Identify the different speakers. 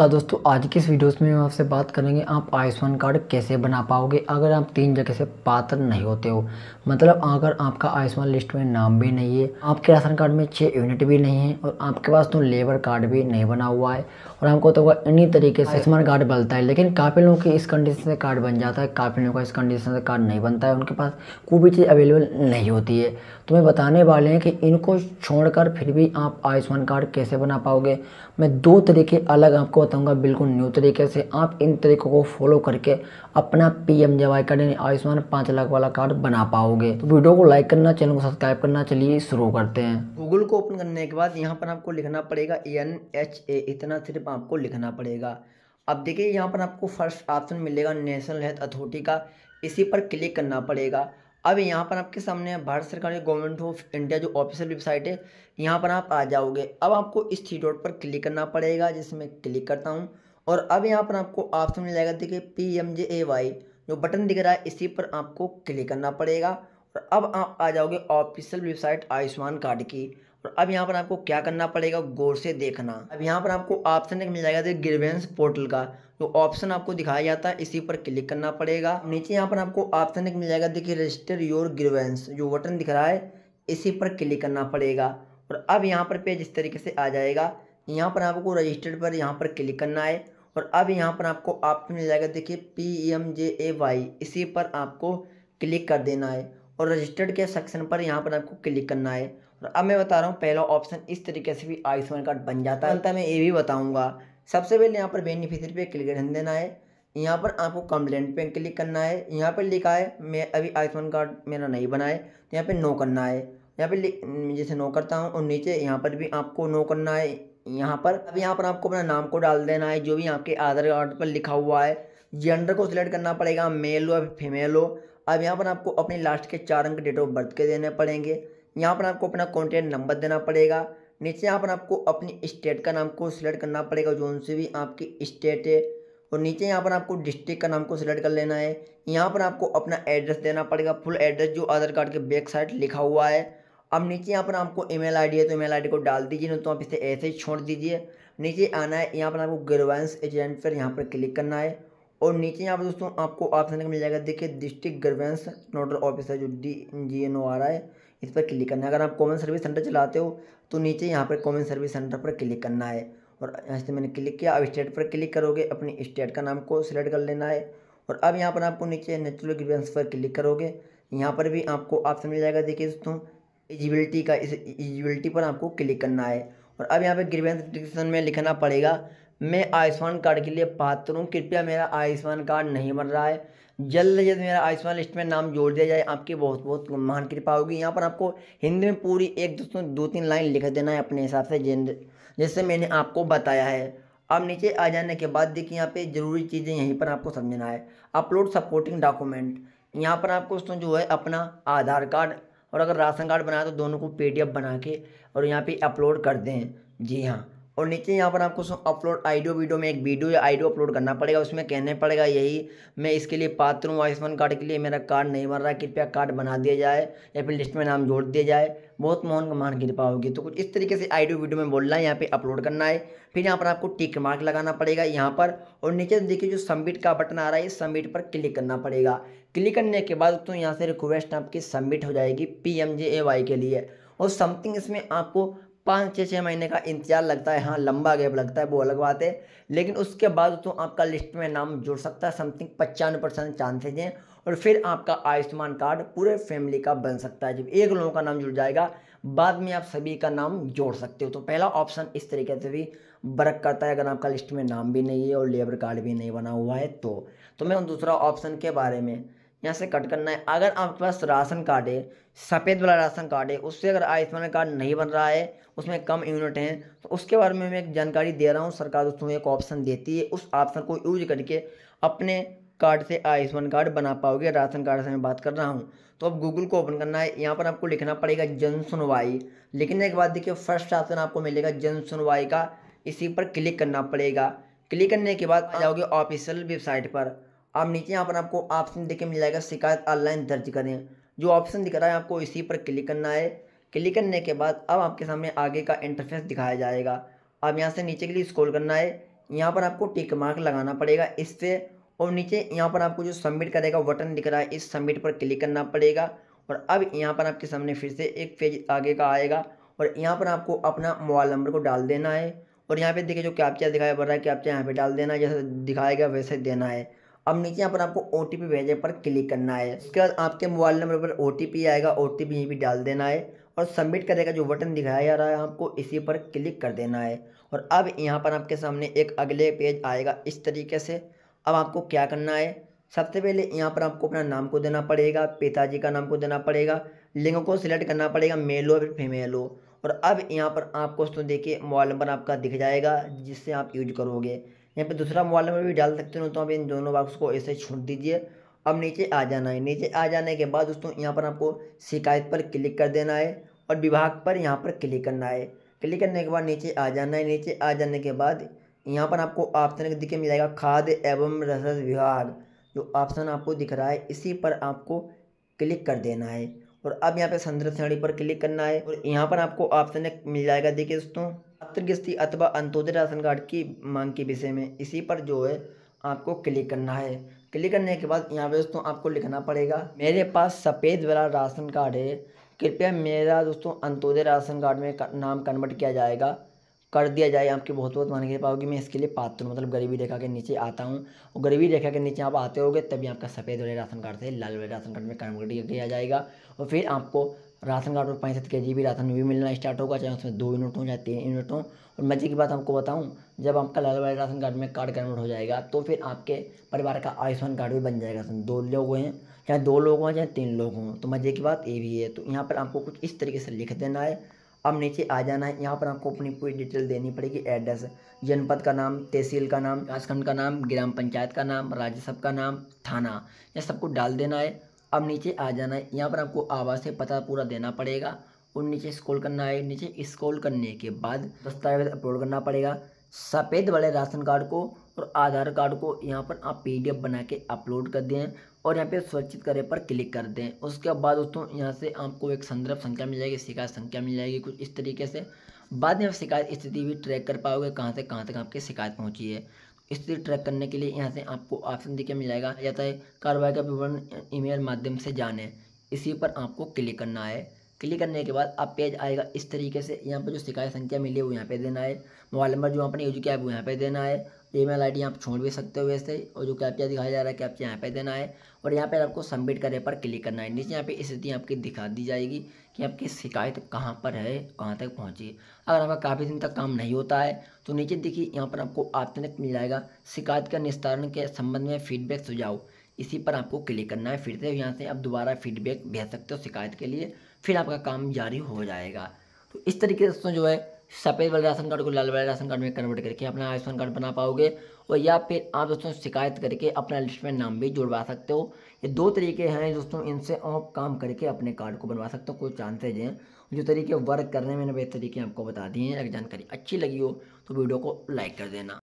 Speaker 1: तो दोस्तों आज की इस वीडियोस में हम आपसे बात करेंगे आप आयुष्मान कार्ड कैसे बना पाओगे अगर आप तीन जगह से पात्र नहीं होते हो मतलब अगर आपका आयुष्मान लिस्ट में नाम भी नहीं है आपके राशन कार्ड में छः यूनिट भी नहीं है और आपके पास तो लेबर कार्ड भी नहीं बना हुआ है और आपको तो इन्हीं तरीके से आयुष्मान कार्ड बनता है लेकिन काफ़ी लोगों के इस कंडीशन से कार्ड बन जाता है काफ़ी लोगों का इस कंडीशन से कार्ड नहीं बनता है उनके पास कोई भी चीज़ अवेलेबल नहीं होती है तो मैं बताने वाले हैं कि इनको छोड़कर फिर भी आप आयुष्मान कार्ड कैसे बना पाओगे मैं दो तरीके अलग आपको बताऊंगा बिल्कुल न्यू तरीके से आप इन तरीकों को फॉलो करके अपना P M J Y card यानी आयुष्मान पाँच लाख वाला कार्ड बना पाओगे तो वीडियो को लाइक करना चैनल को सब्सक्राइब करना चलिए शुरू करते हैं गूगल को ओपन करने के बाद यहाँ पर आपको लिखना पड़ेगा एन एच ए इतना सिर्फ आपको लिखना पड़ेगा अब देखिए यहाँ पर आपको फर्स्ट ऑप्शन मिलेगा नेशनल हेल्थ अथॉरिटी का इसी पर क्लिक करना पड़ेगा अब यहाँ पर आपके सामने भारत सरकार की गवर्नमेंट ऑफ इंडिया जो ऑफिशियल वेबसाइट है यहाँ पर आप आ जाओगे अब आपको इस थ्री डॉट पर क्लिक करना पड़ेगा जिसमें क्लिक करता हूँ और अब यहाँ पर आपको ऑप्शन मिल जाएगा देखिए P M J A Y जो बटन दिख रहा है इसी पर आपको क्लिक करना पड़ेगा और अब आप आ जाओगे ऑफिशियल वेबसाइट आयुष्मान कार्ड की और अब यहाँ पर आपको क्या करना पड़ेगा गौर से देखना अब यहाँ पर आपको ऑप्शन एक मिल जाएगा देखिए ग्रीवेंस पोर्टल का तो ऑप्शन आपको दिखाया जाता है इसी पर क्लिक करना पड़ेगा नीचे यहाँ पर आपको ऑप्शन एक मिल जाएगा देखिए रजिस्टर योर ग्रीवेंस जो बटन दिख रहा है इसी पर क्लिक करना पड़ेगा और अब यहाँ पर पेज इस तरीके से आ जाएगा यहाँ पर आपको रजिस्टर्ड पर यहाँ पर क्लिक करना है और अब यहाँ पर आपको ऑप्शन मिल जाएगा देखिए P M J A Y इसी पर आपको क्लिक कर देना है और रजिस्टर्ड के सेक्शन पर यहाँ पर आपको क्लिक करना है और अब मैं बता रहा हूँ पहला ऑप्शन इस तरीके से भी आयुष्मान कार्ड बन जाता है अंत में ये भी बताऊँगा सबसे पहले यहाँ पर बेनिफिशरी पे क्लिक ध्यान देना है यहाँ पर आपको कंप्लेंट पे क्लिक करना है यहाँ पर लिखा है मैं अभी आयुष्मान कार्ड मेरा नहीं बना है तो यहाँ पर नो करना है यहाँ पर जैसे नो करता हूँ और नीचे यहाँ पर भी आपको नो करना है यहाँ पर अब यहाँ पर आपको अपना नाम को डाल देना है जो भी आपके आधार कार्ड पर लिखा हुआ है जेंडर को सिलेक्ट करना पड़ेगा मेल हो या फीमेल हो अब यहाँ पर आपको अपनी लास्ट के चार अंक डेट ऑफ बर्थ के देने पड़ेंगे यहाँ पर आपको अपना कॉन्टैक्ट नंबर देना पड़ेगा नीचे यहाँ पर आपको अपनी स्टेट का नाम को सिलेक्ट करना पड़ेगा जोन उनसे भी आपकी स्टेट है और नीचे यहाँ पर आपको डिस्ट्रिक्ट का नाम को सिलेक्ट कर लेना है यहाँ पर आपको अपना एड्रेस देना पड़ेगा फुल एड्रेस जो आधार कार्ड के बैक साइड लिखा हुआ है अब नीचे यहाँ पर आपको ईमेल आईडी है तो ईमेल आईडी को डाल दीजिए ना तो आप इसे ऐसे ही छोड़ दीजिए नीचे आना है यहाँ पर आपको गर्वेंस एजेंट पर यहाँ पर क्लिक करना है और नीचे यहाँ पर दोस्तों आपको ऑप्शन मिल जाएगा देखिए डिस्ट्रिक्ट गर्वेंस नोडल ऑफिसर जो डी जी एन ओ आ रहा है इस पर क्लिक करना है अगर आप कॉमन सर्विस सेंटर चलाते हो तो नीचे यहाँ पर कॉमन सर्विस सेंटर पर क्लिक करना है और यहाँ से मैंने क्लिक किया अब स्टेट पर क्लिक करोगे अपने स्टेट का नाम को सिलेक्ट कर लेना है और अब यहाँ पर आपको नीचे नेचुरल ग्रीवेंस पर क्लिक करोगे यहाँ पर भी आपको ऑप्शन मिल जाएगा देखिए दोस्तों एलिजिबिलिटी का इस एलिजिबिलिटी पर आपको क्लिक करना है और अब यहाँ पर ग्रीवेंस डिस्क्रिप्शन में लिखना पड़ेगा मैं आयुष्मान कार्ड के लिए पात्र हूँ कृपया मेरा आयुष्मान कार्ड नहीं बन रहा है जल्द से जल्द मेरा आयुष्मान लिस्ट में नाम जोड़ दिया जाए आपकी बहुत बहुत महान कृपा होगी यहाँ पर आपको हिंदी में पूरी एक दोस्तों दो तीन लाइन लिख देना है अपने हिसाब से जिन जैसे मैंने आपको बताया है अब नीचे आ जाने के बाद देखिए यहाँ पे ज़रूरी चीज़ें यहीं पर आपको समझना है अपलोड सपोर्टिंग डॉक्यूमेंट यहाँ पर आपको दोस्तों जो है अपना आधार कार्ड और अगर राशन कार्ड बनाए तो दोनों को पीडीएफ बना के और यहाँ पर अपलोड कर दें जी हाँ और नीचे यहाँ पर आपको अपलोड आइडियो वीडियो में एक वीडियो या आइडियो अपलोड करना पड़ेगा उसमें कहने पड़ेगा यही मैं इसके लिए पात्र हूँ आयुष्मान कार्ड के लिए मेरा कार्ड नहीं बन रहा कृपया कार्ड बना दिया जाए या फिर लिस्ट में नाम जोड़ दिया जाए बहुत मोहन महान कृपा होगी तो कुछ इस तरीके से आइडियो वीडियो में बोलना है यहाँ पर अपलोड करना है फिर यहाँ पर आपको टिक मार्क लगाना पड़ेगा यहाँ पर और नीचे देखिए जो सबमिट का बटन आ रहा है इस सबमिट पर क्लिक करना पड़ेगा क्लिक करने के बाद तो यहाँ से रिक्वेस्ट आपकी सबमिट हो जाएगी पी के लिए और समथिंग इसमें आपको पाँच छः छः महीने का इंतजार लगता है हाँ लंबा गैप लगता है वो अलग बात है लेकिन उसके बाद तो आपका लिस्ट में नाम जुड़ सकता है समथिंग पचानवे परसेंट चांसेज हैं और फिर आपका आयुष्मान कार्ड पूरे फैमिली का बन सकता है जब एक लोगों का नाम जुड़ जाएगा बाद में आप सभी का नाम जोड़ सकते हो तो पहला ऑप्शन इस तरीके से भी बर्क करता है अगर आपका लिस्ट में नाम भी नहीं है और लेबर कार्ड भी नहीं बना हुआ है तो, तो मैं दूसरा ऑप्शन के बारे में यहाँ से कट करना है अगर आपके पास राशन कार्ड है सफ़ेद वाला राशन कार्ड है उससे अगर आयुष्मान कार्ड नहीं बन रहा है उसमें कम यूनिट हैं तो उसके बारे में मैं एक जानकारी दे रहा हूँ सरकार उसमें एक ऑप्शन देती है उस ऑप्शन को यूज करके अपने कार्ड से आयुष्मान कार्ड बना पाओगे राशन कार्ड से मैं बात कर रहा हूँ तो अब गूगल को ओपन करना है यहाँ पर आपको लिखना पड़ेगा जन सुनवाई लिखने के बाद देखिए फर्स्ट ऑप्शन आपको मिलेगा जन सुनवाई का इसी पर क्लिक करना पड़ेगा क्लिक करने के बाद आ जाओगे ऑफिशियल वेबसाइट पर आप नीचे यहाँ पर आपको ऑप्शन देखे मिल जाएगा शिकायत ऑनलाइन दर्ज करें जो ऑप्शन दिख रहा है आपको इसी पर क्लिक करना है क्लिक करने के बाद अब आपके सामने आगे का इंटरफेस दिखाया जाएगा अब यहाँ से नीचे के लिए स्क्रॉल करना है यहाँ पर आपको टिक मार्क लगाना पड़ेगा इससे और नीचे यहाँ पर आपको जो सबमिट करेगा बटन दिख रहा है इस सबमिट पर क्लिक करना पड़ेगा और अब यहाँ पर आपके सामने फिर से एक पेज आगे का आएगा और यहाँ पर आपको अपना मोबाइल नंबर को डाल देना है और यहाँ पर देखिए जो कैप्चा दिखाया पड़ रहा है कैप्चा यहाँ पर डाल देना है जैसे दिखाएगा वैसे देना है अब नीचे यहाँ पर आपको ओ टी भेजने पर क्लिक करना है उसके बाद आपके मोबाइल नंबर पर ओ आएगा ओ टी ये भी डाल देना है और सबमिट करने का जो बटन दिखाया जा रहा है आपको इसी पर क्लिक कर देना है और अब यहाँ पर आपके सामने एक अगले पेज आएगा इस तरीके से अब आपको क्या करना है सबसे पहले यहाँ पर आपको अपना नाम को देना पड़ेगा पिताजी का नाम को देना पड़ेगा लिंग को सिलेक्ट करना पड़ेगा मेल हो फिर फीमेल हो और अब यहाँ पर आपको दोस्तों देखिए मोबाइल नंबर आपका दिख जाएगा जिससे आप यूज करोगे यहाँ पे दूसरा मोबाइल नंबर भी डाल सकते हो तो आप इन दोनों बॉक्स को ऐसे छोड़ दीजिए अब नीचे आ जाना है नीचे आ जाने के बाद दोस्तों यहाँ पर आपको शिकायत पर क्लिक कर देना है और विभाग पर यहाँ पर क्लिक करना है क्लिक करने के बाद नीचे आ जाना है नीचे आ जाने के बाद यहाँ पर आपको ऑप्शन दिखे मिल जाएगा खाद्य एवं रसद विभाग जो ऑप्शन आपको दिख रहा है इसी पर आपको क्लिक कर देना है और अब यहाँ पे संदर्भ श्रेणी पर क्लिक करना है और यहाँ पर आपको ऑप्शन मिल जाएगा देखिए दोस्तों मात्र अथवा अंत्योदय राशन कार्ड की मांग के विषय में इसी पर जो है आपको क्लिक करना है क्लिक करने के बाद यहाँ पे दोस्तों आपको लिखना पड़ेगा मेरे पास सफ़ेद वाला राशन कार्ड है कृपया मेरा दोस्तों अंत्योदय राशन कार्ड में नाम कन्वर्ट किया जाएगा कर दिया जाए आपकी बहुत बहुत मान मानने पाओगे मैं इसके लिए पात्र हूँ मतलब गरीबी रेखा के नीचे आता हूँ और गरीबी रेखा के नीचे आप आते होगे तभी आपका सफ़ेद वाले राशन कार्ड से लाल वाले राशन कार्ड में कन्वर्ट किया जाएगा और फिर आपको राशन कार्ड पर पैंसठ के जी बी राशन भी मिलना स्टार्ट होगा चाहे उसमें दो यूनिट हो चाहे तीन यूनिट हो और मजे की बात आपको बताऊँ जब आपका लाल वाले राशन कार्ड में कार्ड कन्वर्ट हो जाएगा तो फिर आपके परिवार का आयुष्मान कार्ड भी बन जाएगा दो लोग हैं चाहे दो लोग हों चाहे तीन लोग हों तो मजे की बात ये भी है तो यहाँ पर आपको कुछ इस तरीके से लिख देना है अब नीचे आ जाना है यहाँ पर आपको अपनी पूरी डिटेल देनी पड़ेगी एड्रेस जनपद का नाम तहसील का नाम राजखंड का नाम ग्राम पंचायत का नाम राज्यसभा का नाम थाना यह सब कुछ डाल देना है अब नीचे आ जाना है यहाँ पर आपको आवाज़ से पता पूरा देना पड़ेगा और नीचे स्क्रॉल करना है नीचे स्क्रॉल करने के बाद दस्तावेज अपलोड करना पड़ेगा सफ़ेद वाले राशन कार्ड को और आधार कार्ड को यहाँ पर आप पीडीएफ बना के अपलोड कर दें और यहाँ पे सुरक्षित करें पर क्लिक कर दें उसके बाद दोस्तों यहाँ से आपको एक संदर्भ संख्या मिल जाएगी शिकायत संख्या मिल जाएगी कुछ इस तरीके से बाद में आप शिकायत स्थिति भी ट्रैक कर पाओगे कहाँ से कहाँ तक आपकी शिकायत पहुँची है स्थिति ट्रैक करने के लिए यहाँ से आपको ऑप्शन देखिए मिल जाएगा जाता है कार्रवाई का विवरण ईमेल माध्यम से जाने इसी पर आपको क्लिक करना है क्लिक करने के बाद आप पेज आएगा इस तरीके से यहाँ पर जो शिकायत संख्या मिली है वो यहाँ पे देना है मोबाइल नंबर जो आपने यूज किया है वो यहाँ पे देना है ईमेल आईडी आप छोड़ भी सकते हो वैसे और जो कैप्चा दिखाया जा रहा है कैप्चा यहाँ पे देना है और यहाँ पे आपको सबमिट करने पर क्लिक करना है नीचे यहाँ पे स्थिति आपकी दिखा दी जाएगी कि आपकी शिकायत कहाँ पर है कहाँ तक पहुँची अगर आपका काफ़ी दिन तक काम नहीं होता है तो नीचे देखिए यहाँ पर आपको तक मिल जाएगा शिकायत का निस्तारण के संबंध में फीडबैक सुझाव इसी पर आपको क्लिक करना है फिर से यहाँ से आप दोबारा फीडबैक भेज सकते हो शिकायत के लिए फिर आपका काम जारी हो जाएगा तो इस तरीके से दोस्तों जो है सफ़ेद वाले राशन कार्ड को लाल वाले राशन कार्ड में कन्वर्ट करके अपना आयुष्मान कार्ड बना पाओगे और या फिर आप दोस्तों शिकायत करके अपना लिस्ट में नाम भी जुड़वा सकते हो ये दो तरीके हैं दोस्तों इनसे आप काम करके अपने कार्ड को बनवा सकते हो कोई चांसेज हैं जो तरीके वर्क करने में बेहतर तरीके आपको बता दिए हैं अगर जानकारी अच्छी लगी हो तो वीडियो को लाइक कर देना